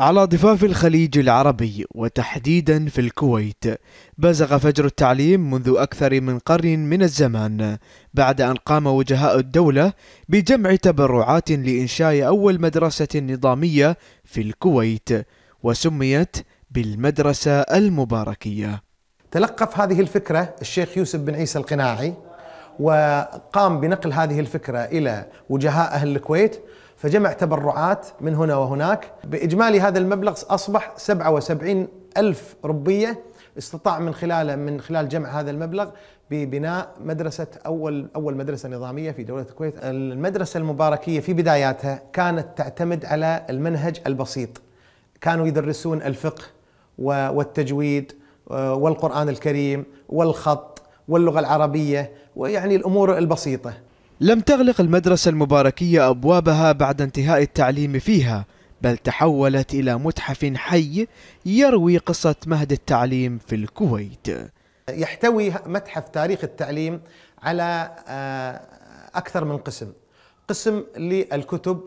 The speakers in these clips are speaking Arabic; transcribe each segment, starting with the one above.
على ضفاف الخليج العربي وتحديدا في الكويت بزغ فجر التعليم منذ أكثر من قرن من الزمان بعد أن قام وجهاء الدولة بجمع تبرعات لإنشاء أول مدرسة نظامية في الكويت وسميت بالمدرسة المباركية تلقف هذه الفكرة الشيخ يوسف بن عيسى القناعي وقام بنقل هذه الفكرة إلى وجهاء أهل الكويت فجمع تبرعات من هنا وهناك بإجمالي هذا المبلغ أصبح 77 ألف ربية استطاع من خلاله من خلال جمع هذا المبلغ ببناء مدرسة أول أول مدرسة نظامية في دولة الكويت المدرسة المباركية في بداياتها كانت تعتمد على المنهج البسيط كانوا يدرسون الفقه والتجويد آه، والقرآن الكريم والخط واللغة العربية ويعني الأمور البسيطة لم تغلق المدرسة المباركية أبوابها بعد انتهاء التعليم فيها بل تحولت إلى متحف حي يروي قصة مهد التعليم في الكويت يحتوي متحف تاريخ التعليم على آه، أكثر من قسم قسم للكتب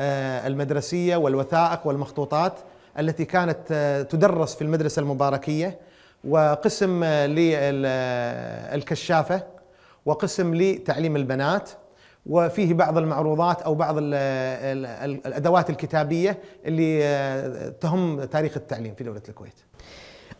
آه، المدرسية والوثائق والمخطوطات التي كانت آه، تدرس في المدرسة المباركية وقسم للكشافة وقسم لتعليم البنات وفيه بعض المعروضات او بعض الادوات الكتابيه اللي آه، تهم تاريخ التعليم في دوله الكويت.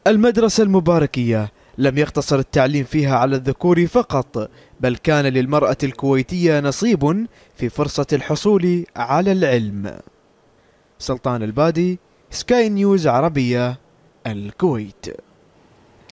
المدرسه المباركيه لم يقتصر التعليم فيها على الذكور فقط بل كان للمراه الكويتيه نصيب في فرصه الحصول على العلم. سلطان البادي سكاي نيوز عربيه الكويت.